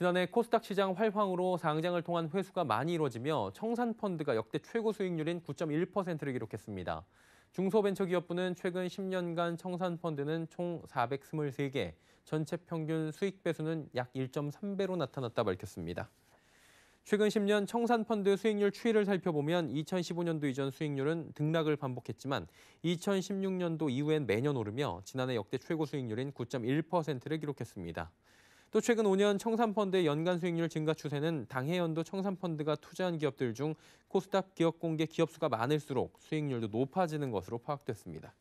지난해 코스닥 시장 활황으로 상장을 통한 회수가 많이 이뤄지며 청산펀드가 역대 최고 수익률인 9.1%를 기록했습니다. 중소벤처기업부는 최근 10년간 청산펀드는 총 423개, 전체 평균 수익 배수는 약 1.3배로 나타났다 밝혔습니다. 최근 10년 청산펀드 수익률 추이를 살펴보면 2015년도 이전 수익률은 등락을 반복했지만 2016년도 이후엔 매년 오르며 지난해 역대 최고 수익률인 9.1%를 기록했습니다. 또 최근 5년 청산펀드의 연간 수익률 증가 추세는 당해연도 청산펀드가 투자한 기업들 중 코스닥 기업 공개 기업 수가 많을수록 수익률도 높아지는 것으로 파악됐습니다.